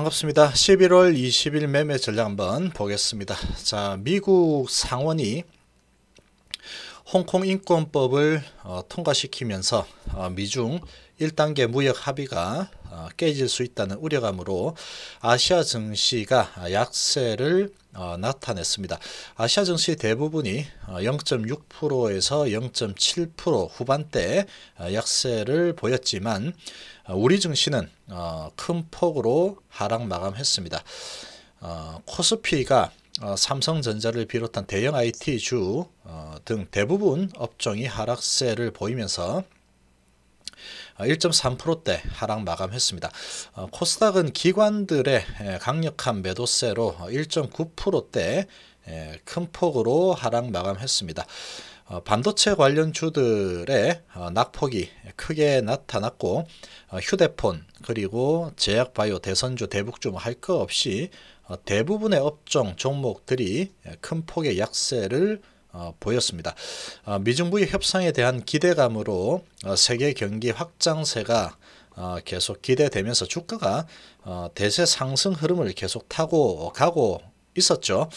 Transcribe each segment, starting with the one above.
반갑습니다. 11월 20일 매매 전략 한번 보겠습니다. 자, 미국 상원이 홍콩 인권법을 어, 통과시키면서 어, 미중 1단계 무역 합의가 어, 깨질 수 있다는 우려감으로 아시아 증시가 약세를 어, 나타냈습니다. 아시아 증시 대부분이 0.6%에서 어, 0.7% 후반대 어, 약세를 보였지만 우리 증시는 큰 폭으로 하락 마감했습니다. 코스피가 어, 삼성전자를 비롯한 대형 IT주 어, 등 대부분 업종이 하락세를 보이면서 1.3%대 어, 하락 마감했습니다. 코스닥은 기관들의 강력한 매도세로 1.9%대 큰 폭으로 하락 마감했습니다. 반도체 관련 주들의 낙폭이 크게 나타났고 휴대폰 그리고 제약바이오 대선주 대북주 뭐 할것 없이 어, 대부분의 업종 종목들이 큰 폭의 약세를 어, 보였습니다. 어, 미중부의 협상에 대한 기대감으로 세계 경기 확장세가 계속 기대되면서 주가가 대세 상승 흐름을 계속 타고 가고 있었죠.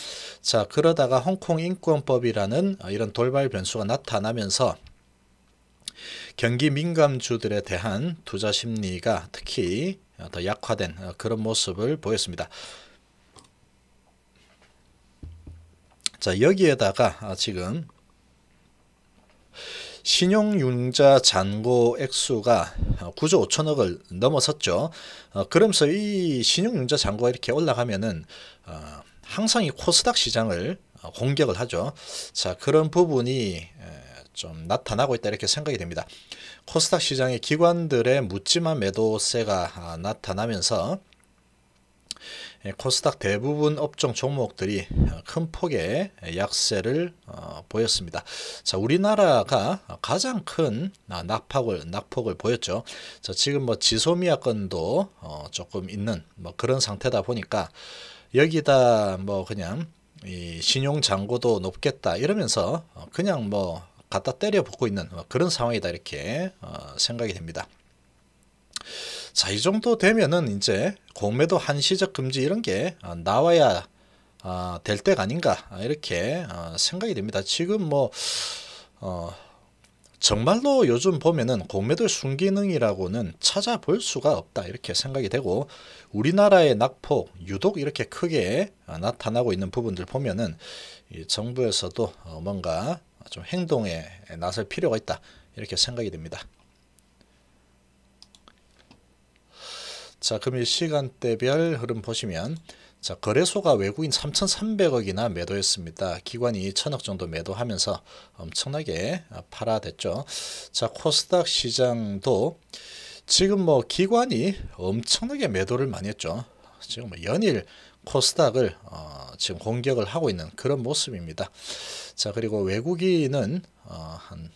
자 그러다가 홍콩 인권법이라는 이런 돌발 변수가 나타나면서 경기 민감주들에 대한 투자 심리가 특히 더 약화된 그런 모습을 보였습니다. 자, 여기에다가 아, 지금 신용융자 잔고 액수가 9조 어, 5천억을 넘어섰죠. 어, 그러면서 이 신용융자 잔고가 이렇게 올라가면은 어, 항상 이 코스닥 시장을 공격을 하죠. 자 그런 부분이 좀 나타나고 있다 이렇게 생각이 됩니다. 코스닥 시장의 기관들의 묻지마 매도세가 아, 나타나면서 예, 코스닥 대부분 업종 종목들이 어, 큰 폭의 약세를 어, 보였습니다. 자, 우리나라가 가장 큰 아, 낙폭을 낙폭을 보였죠. 자, 지금 뭐 지소미아건도 어, 조금 있는 뭐 그런 상태다 보니까 여기다 뭐 그냥 신용 잔고도 높겠다 이러면서 그냥 뭐 갖다 때려 붙고 있는 뭐 그런 상황이다 이렇게 생각이 됩니다. 자, 이 정도 되면은 이제 공매도 한시적 금지 이런 게 어, 나와야 어, 될 때가 아닌가 어, 이렇게 생각이 됩니다. 지금 뭐 어, 정말로 요즘 보면은 공매도 순기능이라고는 찾아볼 수가 없다 이렇게 생각이 되고 우리나라의 낙폭 유독 이렇게 크게 나타나고 있는 부분들 보면은 이 정부에서도 뭔가 좀 행동에 나설 필요가 있다 이렇게 생각이 됩니다. 자, 금일 시간대별 흐름 보시면 자, 거래소가 외국인 3,300억이나 매도했습니다. 기관이 1,000억 정도 매도하면서 엄청나게 팔아댔죠. 자, 코스닥 시장도 지금 뭐 기관이 엄청나게 매도를 많이 했죠. 지금 뭐 연일 코스닥을 어, 지금 공격을 하고 있는 그런 모습입니다. 자, 그리고 외국인은 어, 한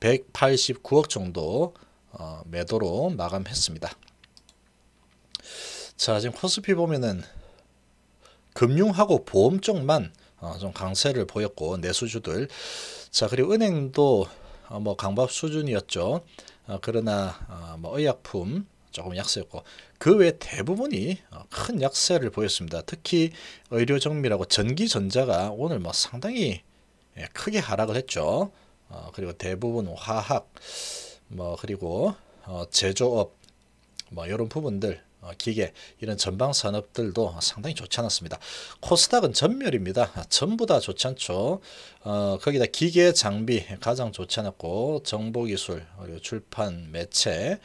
189억 정도 어, 매도로 마감했습니다. 자 지금 코스피 보면은 금융하고 보험 쪽만 어, 좀 강세를 보였고 내수주들 자 그리고 은행도 어, 뭐 강박 수준이었죠 어, 그러나 어, 뭐 의약품 조금 약세였고 그 외 대부분이 어, 큰 약세를 보였습니다 특히 의료정밀하고 전기전자가 오늘 뭐 상당히 예, 크게 하락을 했죠 어 그리고 대부분 화학 뭐 그리고 어 제조업 뭐 이런 부분들 어, 기계 이런 전방 산업들도 상당히 좋지 않았습니다. 코스닥은 전멸입니다. 전부 다 좋지 않죠. 어, 거기다 기계 장비 가장 좋지 않았고 정보기술 그리고 출판 매체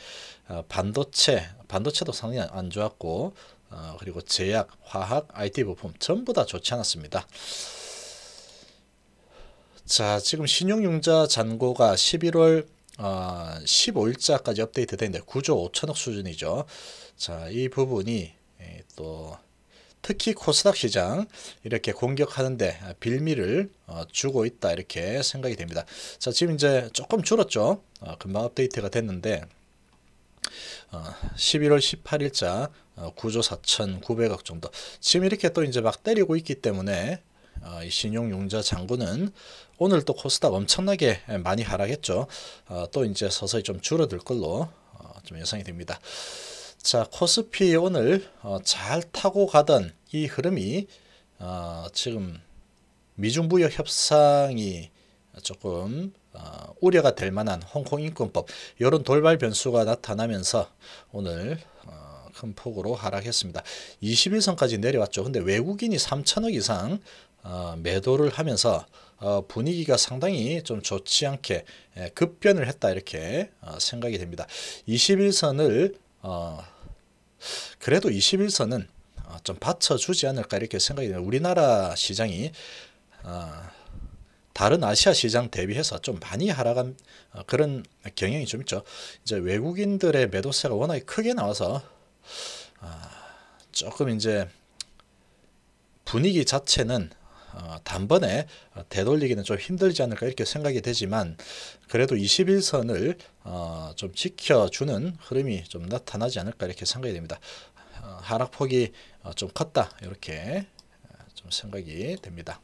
어, 반도체 반도체도 상당히 안 좋았고 어, 그리고 제약 화학 IT 부품 전부 다 좋지 않았습니다. 자 지금 신용융자 잔고가 11월 어, 아, 15일자까지 업데이트 되는데 9조 5천억 수준이죠. 자, 이 부분이 예, 또 특히 코스닥 시장 이렇게 공격하는데 빌미를 어, 주고 있다 이렇게 생각이 됩니다. 자, 지금 이제 조금 줄었죠. 어, 금방 업데이트가 됐는데 11월 18일자 9조 4,900억 정도. 지금 이렇게 또 이제 막 때리고 있기 때문에 어, 신용융자 장구는 오늘 또 코스닥 엄청나게 많이 하락했죠. 어, 또 이제 서서히 좀 줄어들 걸로 어, 좀 예상이 됩니다. 자 코스피 오늘 어, 잘 타고 가던 이 흐름이 어, 지금 미중무역 협상이 조금 어, 우려가 될 만한 홍콩 인권법 이런 돌발 변수가 나타나면서 오늘 어, 큰 폭으로 하락했습니다. 21선까지 내려왔죠. 근데 외국인이 3천억 이상 매도를 하면서 어, 분위기가 상당히 좀 좋지 않게 예, 급변을 했다 이렇게 어, 생각이 됩니다. 21선을 어, 그래도 21선은 좀 받쳐주지 않을까 이렇게 생각이 됩니다. 우리나라 시장이 다른 아시아 시장 대비해서 좀 많이 하락한 그런 경향이 좀 있죠. 이제 외국인들의 매도세가 워낙 크게 나와서 조금 이제 분위기 자체는 어, 단번에 되돌리기는 좀 힘들지 않을까 이렇게 생각이 되지만 그래도 21선을 어, 좀 지켜주는 흐름이 좀 나타나지 않을까 이렇게 생각이 됩니다. 어, 하락폭이 어, 좀 컸다 이렇게 어, 좀 생각이 됩니다.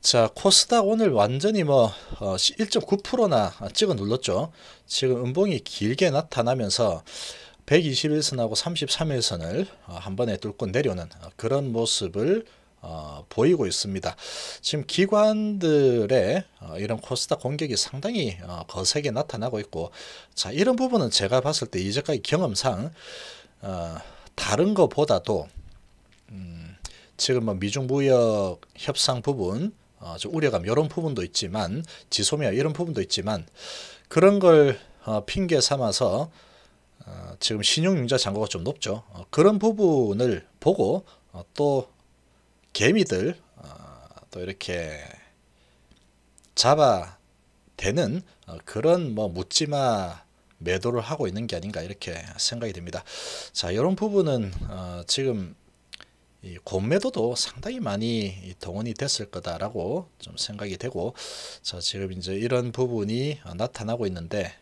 자 코스닥 오늘 완전히 뭐 1.9%나 어, 찍어 눌렀죠. 지금 음봉이 길게 나타나면서 121선하고 33일선을 한 번에 뚫고 내려오는 그런 모습을 어, 보이고 있습니다. 지금 기관들의 어, 이런 코스닥 공격이 상당히 어, 거세게 나타나고 있고 자 이런 부분은 제가 봤을 때 이제까지 경험상 어, 다른 것보다도 음, 지금 뭐 미중 무역 협상 부분 어, 좀 우려감 이런 부분도 있지만 지소미아 이런 부분도 있지만 그런 걸 어, 핑계 삼아서 지금 신용융자 잔고가 좀 높죠. 그런 부분을 보고 또 개미들 어, 또 이렇게 잡아되는 어, 그런 뭐 묻지마 매도를 하고 있는 게 아닌가 이렇게 생각이 됩니다. 자 이런 부분은 어, 지금 이 곤매도도 상당히 많이 동원이 됐을 거다라고 좀 생각이 되고 자 지금 이제 이런 부분이 나타나고 있는데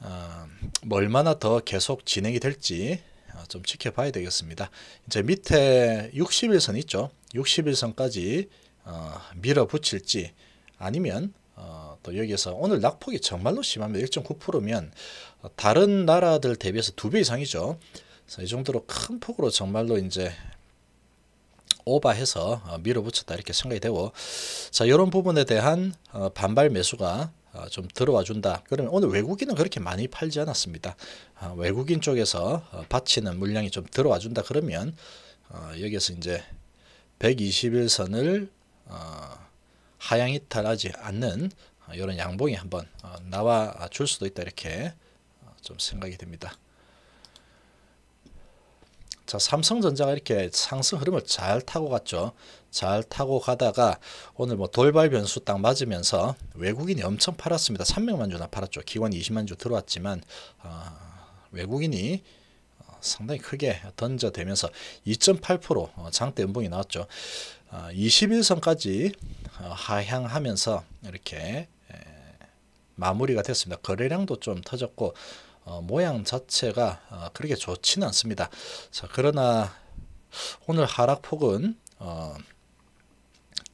어, 뭐 얼마나 더 계속 진행이 될지 아, 좀 지켜봐야 되겠습니다. 이제 밑에 60일선 있죠. 60일선까지 어, 밀어붙일지 아니면 어, 또여기서 오늘 낙폭이 정말로 심합니다. 1.9%면 다른 나라들 대비해서 두 배 이상이죠. 그래서 이 정도로 큰 폭으로 정말로 이제 오바해서 어, 밀어붙였다 이렇게 생각이 되고 자 이런 부분에 대한 어, 반발 매수가 어, 좀 들어와 준다. 그러면 오늘 외국인은 그렇게 많이 팔지 않았습니다. 어, 외국인 쪽에서 어, 바치는 물량이 좀 들어와 준다 그러면 여기서 이제 121선을 하향 이탈하지 않는 이런 양봉이 한번 나와 줄 수도 있다 이렇게 좀 생각이 됩니다. 자 삼성전자가 이렇게 상승 흐름을 잘 타고 갔죠. 잘 타고 가다가 오늘 뭐 돌발 변수 딱 맞으면서 외국인이 엄청 팔았습니다. 300만 주나 팔았죠. 기관 20만 주 들어왔지만 아, 어, 외국인이 상당히 크게 던져대면서 2.8% 어, 장대 연봉이 나왔죠. 21선까지 아, 어, 하향하면서 이렇게 마무리가 됐습니다. 거래량도 좀 터졌고 어, 모양 자체가 그렇게 좋지는 않습니다. 그러나 오늘 하락폭은 어,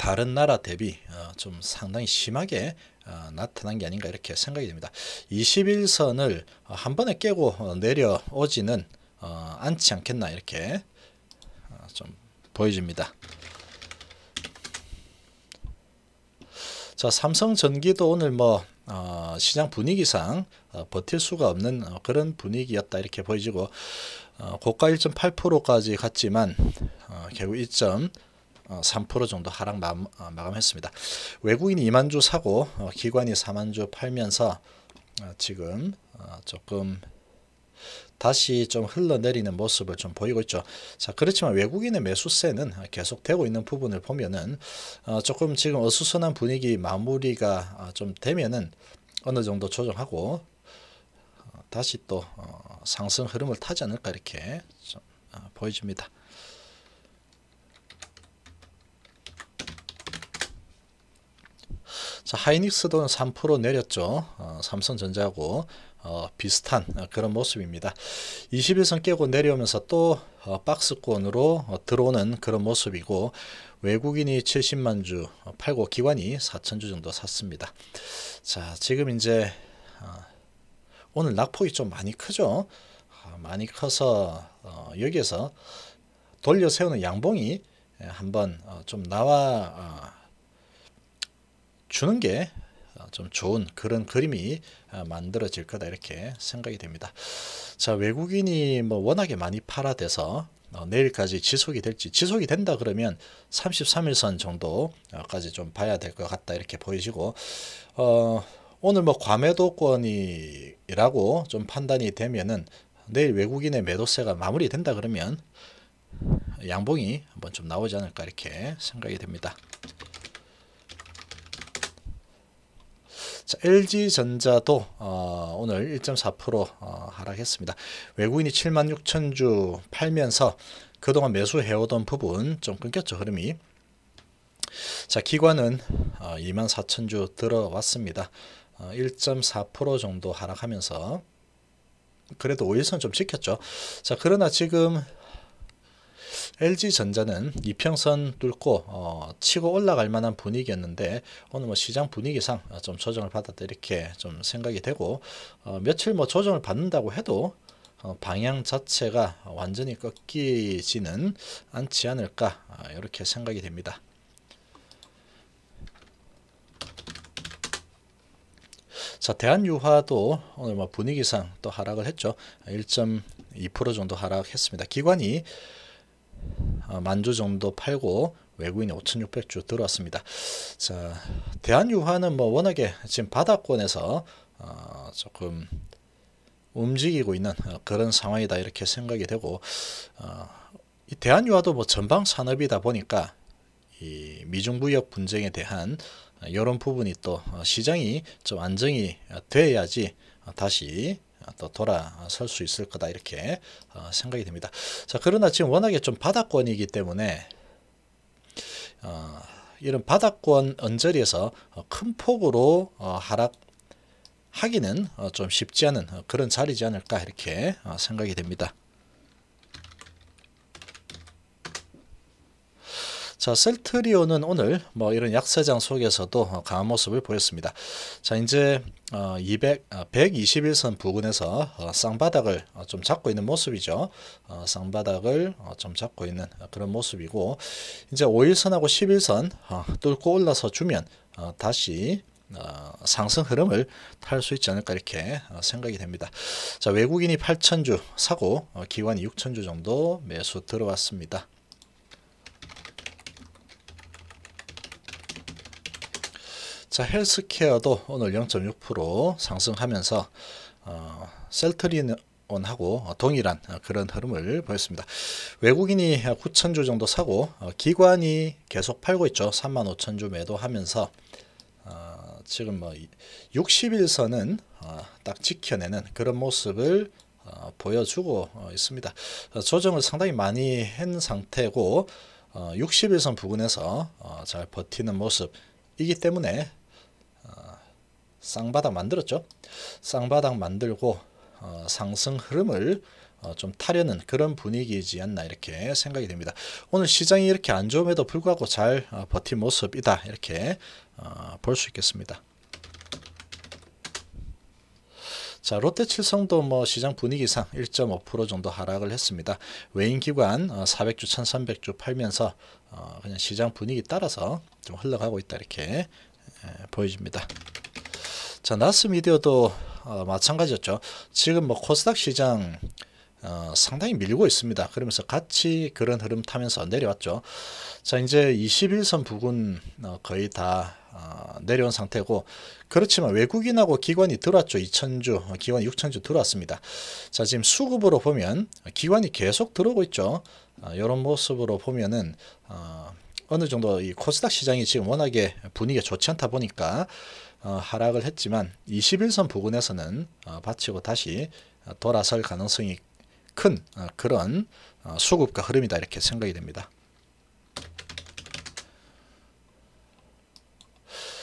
다른 나라 대비 어, 좀 상당히 심하게 어, 나타난 게 아닌가 이렇게 생각이 됩니다. 21선을 어, 한 번에 깨고 내려오지는 않지 않겠나 이렇게 좀 보여집니다. 자 삼성전기도 오늘 뭐 어, 시장 분위기상 어, 버틸 수가 없는 어, 그런 분위기였다 이렇게 보여지고 고가 1.8%까지 갔지만 결국 3% 어, 정도 하락 어, 마감, 했습니다 외국인이 2만 주 사고 어, 기관이 4만 주 팔면서 지금 조금 다시 좀 흘러내리는 모습을 좀 보이고 있죠. 자 그렇지만 외국인의 매수세는 계속되고 있는 부분을 보면은 조금 지금 어수선한 분위기 마무리가 좀 되면은 어느 정도 조정하고 다시 또 상승 흐름을 타지 않을까 이렇게 보여집니다. 자, 하이닉스도 3% 내렸죠. 어, 삼성전자하고 어, 비슷한 그런 모습입니다. 21선 깨고 내려오면서 또 어, 박스권으로 어, 들어오는 그런 모습이고 외국인이 70만 주 어, 팔고 기관이 4천 주 정도 샀습니다. 자 지금 이제 어, 오늘 낙폭이 좀 많이 크죠. 아, 많이 커서 어, 여기에서 돌려 세우는 양봉이 예, 한번 좀 나와 주는 게좀 어, 좋은 그런 그림이 어, 만들어질 거다 이렇게 생각이 됩니다. 자 외국인이 뭐 워낙에 많이 팔아대서 어, 내일까지 지속이 될지 지속이 된다 그러면 33일선 정도까지 좀 봐야 될 것 같다 이렇게 보이시고 어, 오늘 뭐 과매도권이라고 좀 판단이 되면은 내일 외국인의 매도세가 마무리된다 그러면 양봉이 한번 좀 나오지 않을까 이렇게 생각이 됩니다. 자, LG전자도 어, 오늘 1.4% 어, 하락했습니다. 외국인이 7만 6천 주 팔면서 그동안 매수해오던 부분 좀 끊겼죠 흐름이. 자 기관은 어, 2만 4천 주 들어왔습니다. 1.4% 어, 정도 하락하면서 그래도 5일선 좀 지켰죠. 자, 그러나 지금 LG전자는 이평선 뚫고 어, 치고 올라갈 만한 분위기였는데 오늘 뭐 시장 분위기상 좀 조정을 받았다 이렇게 좀 생각이 되고 어, 며칠 뭐 조정을 받는다고 해도 어, 방향 자체가 완전히 꺾이지는 않지 않을까 아, 이렇게 생각이 됩니다. 자 대한유화도 오늘 뭐 분위기상 또 하락을 했죠. 1.2% 정도 하락했습니다. 기관이 어, 만주 정도 팔고 외국인이 5,600주 들어왔습니다. 자, 대한유화는 뭐 워낙에 지금 바닥권에서 어, 조금 움직이고 있는 어, 그런 상황이다 이렇게 생각이 되고 어, 이 대한유화도 뭐 전방 산업이다 보니까 이 미중무역 분쟁에 대한 이런 어, 부분이 또 시장이 좀 안정이 돼야지 다시 또 돌아설 수 있을 거다 이렇게 어, 생각이 됩니다. 자 그러나 지금 워낙에 좀 바닥권이기 때문에 어, 이런 바닥권 언저리에서 어, 큰 폭으로 어, 하락 하기는 좀 쉽지 않은 그런 자리지 않을까 이렇게 생각이 됩니다. 자, 셀트리온은 오늘 뭐 이런 약세장 속에서도 강한 모습을 보였습니다. 자, 이제 200, 어, 121선 아, 부근에서 어, 쌍바닥을 어, 좀 잡고 있는 모습이죠. 쌍바닥을 좀 잡고 있는 그런 모습이고 이제 5일선하고 11선 뚫고 올라서 주면 다시 어, 상승 흐름을 탈 수 있지 않을까 이렇게 어, 생각이 됩니다. 자 외국인이 8 0주 사고 어, 기관이 6 0주 정도 매수 들어왔습니다. 자, 헬스케어도 오늘 0.6% 상승하면서 어, 셀트리온하고 동일한 그런 흐름을 보였습니다. 외국인이 9천주 정도 사고 어, 기관이 계속 팔고 있죠. 3만 5천주 매도하면서 어, 지금 뭐 60일선은 어, 딱 지켜내는 그런 모습을 어, 보여주고 어, 있습니다. 조정을 상당히 많이 한 상태고 어, 60일선 부근에서 어, 잘 버티는 모습이기 때문에 쌍바닥 만들었죠. 쌍바닥 만들고 어, 상승 흐름을 어, 좀 타려는 그런 분위기이지 않나 이렇게 생각이 됩니다. 오늘 시장이 이렇게 안 좋음에도 불구하고 잘 어, 버틴 모습이다 이렇게 어, 볼수 있겠습니다. 자 롯데칠성도 뭐 시장 분위기상 1.5% 정도 하락을 했습니다. 외인기관 400주 어, 1300주 팔면서 어, 그냥 시장 분위기 따라서 좀 흘러가고 있다 이렇게 보여집니다. 자, 나스미디어도 어, 마찬가지였죠. 지금 뭐 코스닥 시장 어, 상당히 밀고 있습니다. 그러면서 같이 그런 흐름 타면서 내려왔죠. 자, 이제 21선 부근 어, 거의 다 어, 내려온 상태고 그렇지만 외국인하고 기관이 들어왔죠. 2천주 어, 기관 이 6천주 들어왔습니다. 자, 지금 수급으로 보면 어, 기관이 계속 들어오고 있죠. 이런 어, 모습으로 보면은 어느 정도 이 코스닥 시장이 지금 워낙에 분위기가 좋지 않다 보니까 어, 하락을 했지만 21선 부근에서는 받치고 어, 다시 돌아설 가능성이 큰 어, 그런 수급과 흐름이다 이렇게 생각이 됩니다.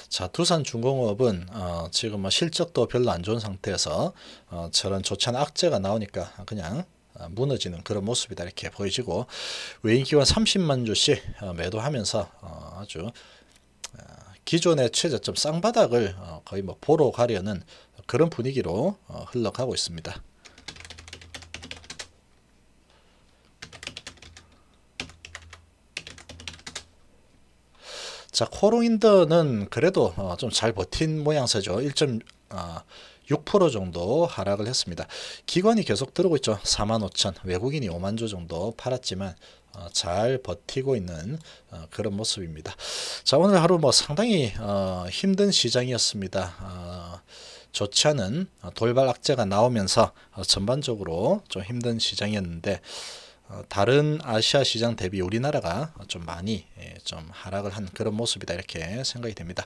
자 두산중공업은 어, 지금 뭐 실적도 별로 안 좋은 상태에서 어, 저런 좋지 악재가 나오니까 그냥 무너지는 그런 모습이다 이렇게 보여지고 외인기관 30만 주씩 매도하면서 아주 기존의 최저점 쌍바닥을 어, 거의 뭐 보러 가려는 그런 분위기로 어, 흘러가고 있습니다. 자 코롱인더는 그래도 어, 좀잘 버틴 모양새죠. 1. 어, 6% 정도 하락을 했습니다. 기관이 계속 들어오고 있죠. 4만 5천, 외국인이 5만 조 정도 팔았지만 어, 잘 버티고 있는 어, 그런 모습입니다. 자 오늘 하루 뭐 상당히 어, 힘든 시장이었습니다. 좋지 않은 돌발 악재가 나오면서 전반적으로 좀 힘든 시장이었는데 다른 아시아 시장 대비 우리나라가 좀 많이 예, 좀 하락을 한 그런 모습이다 이렇게 생각이 됩니다.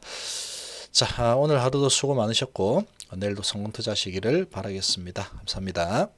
자 아, 오늘 하루도 수고 많으셨고 내일도 성공 투자하시기를 바라겠습니다. 감사합니다.